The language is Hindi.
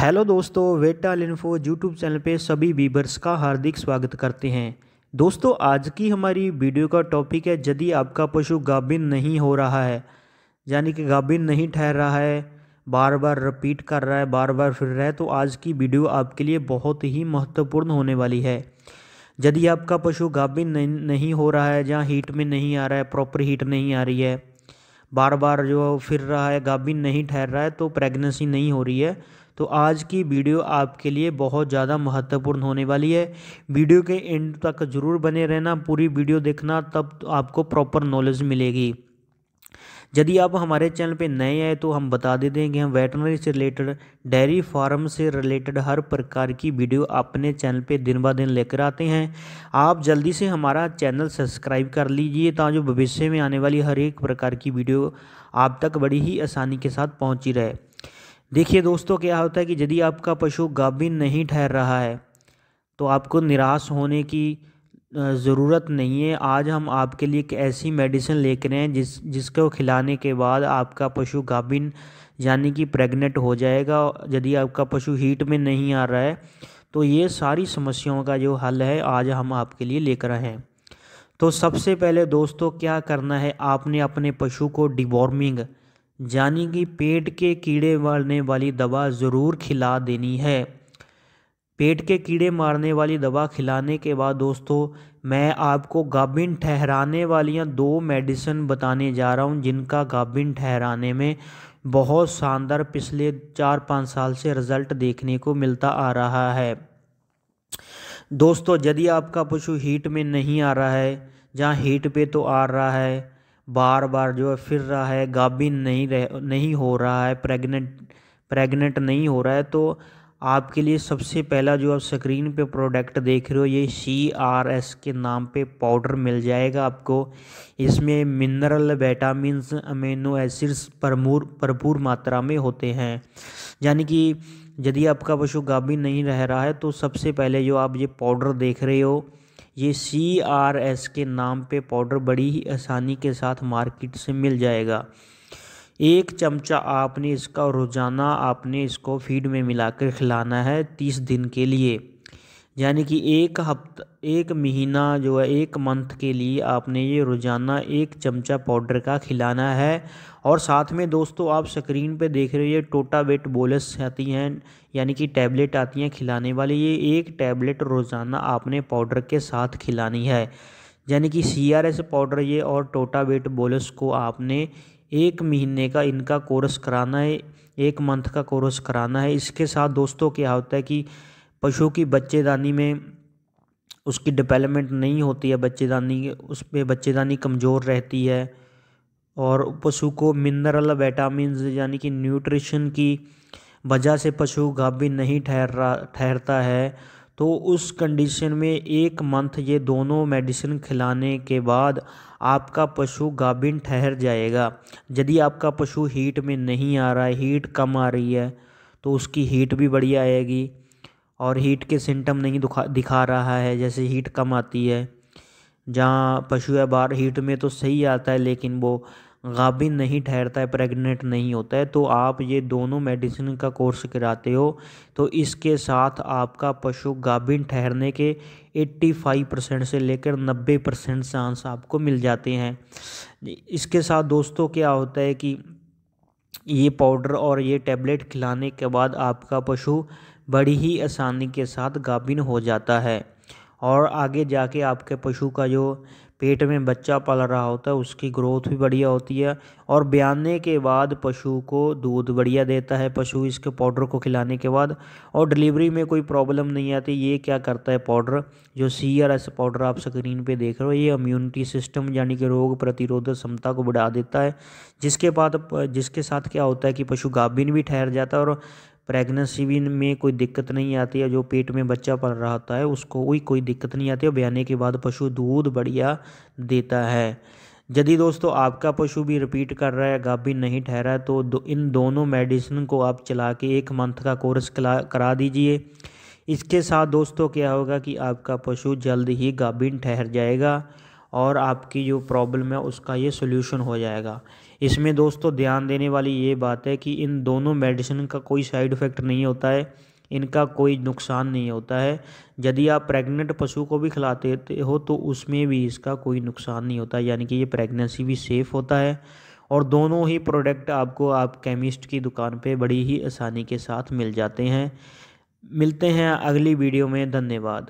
हेलो दोस्तों वेटा लिन्फो यूट्यूब चैनल पे सभी वीबर्स का हार्दिक स्वागत करते हैं दोस्तों आज की हमारी वीडियो का टॉपिक है यदि आपका पशु गाभिन नहीं हो रहा है यानी कि गाभिन नहीं ठहर रहा है बार बार रिपीट कर रहा है बार बार फिर रहा है तो आज की वीडियो आपके लिए बहुत ही महत्वपूर्ण होने वाली है यदि आपका पशु गाभिन नहीं हो रहा है जहाँ हीट में नहीं आ रहा है प्रॉपर हीट नहीं आ रही है बार बार जो फिर रहा है गाभिन नहीं ठहर रहा है तो प्रेगनेंसी नहीं हो रही है तो आज की वीडियो आपके लिए बहुत ज़्यादा महत्वपूर्ण होने वाली है वीडियो के एंड तक ज़रूर बने रहना पूरी वीडियो देखना तब तो आपको प्रॉपर नॉलेज मिलेगी यदि आप हमारे चैनल पे नए आए तो हम बता देते हैं कि हम वेटनरी से रिलेटेड डेयरी फार्म से रिलेटेड हर प्रकार की वीडियो अपने चैनल पे दिन ब दिन लेकर आते हैं आप जल्दी से हमारा चैनल सब्सक्राइब कर लीजिए ताकि भविष्य में आने वाली हर एक प्रकार की वीडियो आप तक बड़ी ही आसानी के साथ पहुँची रहे देखिए दोस्तों क्या होता है कि यदि आपका पशु गाभिन नहीं ठहर रहा है तो आपको निराश होने की ज़रूरत नहीं है आज हम आपके लिए एक ऐसी मेडिसिन लेकर कर हैं जिस जिसको खिलाने के बाद आपका पशु गाभिन यानी कि प्रेग्नेंट हो जाएगा यदि आपका पशु हीट में नहीं आ रहा है तो ये सारी समस्याओं का जो हल है आज हम आपके लिए लेकर आए हैं तो सबसे पहले दोस्तों क्या करना है आपने अपने पशु को डिवॉर्मिंग यानी कि पेट के कीड़े वालने वाली दवा ज़रूर खिला देनी है पेट के कीड़े मारने वाली दवा खिलाने के बाद दोस्तों मैं आपको गाभिन ठहराने वालियाँ दो मेडिसिन बताने जा रहा हूँ जिनका गाभिन ठहराने में बहुत शानदार पिछले चार पाँच साल से रिज़ल्ट देखने को मिलता आ रहा है दोस्तों यदि आपका पशु हीट में नहीं आ रहा है जहाँ हीट पे तो आ रहा है बार बार जो है फिर रहा है गाभिन नहीं रह नहीं हो रहा है प्रेग्नेंट प्रेग्नेंट नहीं हो रहा है तो आपके लिए सबसे पहला जो आप स्क्रीन पे प्रोडक्ट देख रहे हो ये सी आर एस के नाम पे पाउडर मिल जाएगा आपको इसमें मिनरल वैटामिन अमीनो एसिड्स भरपूर भरपूर मात्रा में होते हैं यानी कि यदि आपका पशु गाभिन नहीं रह रहा है तो सबसे पहले जो आप ये पाउडर देख रहे हो ये सी आर एस के नाम पे पाउडर बड़ी ही आसानी के साथ मार्केट से मिल जाएगा एक चमचा आपने इसका रोज़ाना आपने इसको फीड में मिलाकर खिलाना है तीस दिन के लिए यानी कि एक हफ्ता एक महीना जो है एक मंथ के लिए आपने ये रोज़ाना एक चमचा पाउडर का खिलाना है और साथ में दोस्तों आप स्क्रीन पे देख रहे हो ये टोटा वेट बोलस आती हैं यानी कि टैबलेट आती हैं खिलाने वाली ये एक टैबलेट रोज़ाना आपने पाउडर के साथ खिलानी है यानी कि सी आर एस पाउडर ये और टोटा वेट बोलस को आपने एक महीने का इनका कोर्स कराना है एक मंथ का कोर्स कराना है इसके साथ दोस्तों क्या होता है कि पशु की बच्चेदानी में उसकी डेवलपमेंट नहीं होती है बच्चेदानी उस पर बच्चेदानी कमज़ोर रहती है और पशु को मिनरल वैटामिन यानी कि न्यूट्रिशन की वजह से पशु गाभी नहीं ठहर रहा ठहरता है तो उस कंडीशन में एक मंथ ये दोनों मेडिसिन खिलाने के बाद आपका पशु गाभिन ठहर जाएगा यदि आपका पशु हीट में नहीं आ रहा है हीट कम आ रही है तो उसकी हीट भी बढ़िया आएगी और हीट के सिम्टम नहीं दिखा दिखा रहा है जैसे हीट कम आती है जहाँ पशु है बाहर हीट में तो सही आता है लेकिन वो गाभिन नहीं ठहरता है प्रेग्नेंट नहीं होता है तो आप ये दोनों मेडिसिन का कोर्स कराते हो तो इसके साथ आपका पशु गाभिन ठहरने के 85 परसेंट से लेकर 90 परसेंट चांस आपको मिल जाते हैं इसके साथ दोस्तों क्या होता है कि ये पाउडर और ये टैबलेट खिलाने के बाद आपका पशु बड़ी ही आसानी के साथ गाभिन हो जाता है और आगे जाके आपके पशु का जो पेट में बच्चा पल रहा होता है उसकी ग्रोथ भी बढ़िया होती है और ब्याने के बाद पशु को दूध बढ़िया देता है पशु इसके पाउडर को खिलाने के बाद और डिलीवरी में कोई प्रॉब्लम नहीं आती ये क्या करता है पाउडर जो सी आर एस पाउडर आप स्क्रीन पे देख रहे हो ये इम्यूनिटी सिस्टम यानी कि रोग प्रतिरोधक क्षमता को बढ़ा देता है जिसके बाद जिसके साथ क्या होता है कि पशु गाभिन भी ठहर जाता है और प्रेगनेंसी भी में कोई दिक्कत नहीं आती है जो पेट में बच्चा पड़ रहा होता है उसको भी कोई दिक्कत नहीं आती है ब्याने के बाद पशु दूध बढ़िया देता है यदि दोस्तों आपका पशु भी रिपीट कर रहा है गाभिन नहीं ठहरा है तो दो, इन दोनों मेडिसिन को आप चला के एक मंथ का कोर्स करा दीजिए इसके साथ दोस्तों क्या होगा कि आपका पशु जल्द ही गाभिन ठहर जाएगा और आपकी जो प्रॉब्लम है उसका ये सोल्यूशन हो जाएगा इसमें दोस्तों ध्यान देने वाली ये बात है कि इन दोनों मेडिसिन का कोई साइड इफ़ेक्ट नहीं होता है इनका कोई नुकसान नहीं होता है यदि आप प्रेग्नेंट पशु को भी खिलाते हो तो उसमें भी इसका कोई नुकसान नहीं होता यानी कि ये प्रेगनेंसी भी सेफ़ होता है और दोनों ही प्रोडक्ट आपको आप केमिस्ट की दुकान पे बड़ी ही आसानी के साथ मिल जाते हैं मिलते हैं अगली वीडियो में धन्यवाद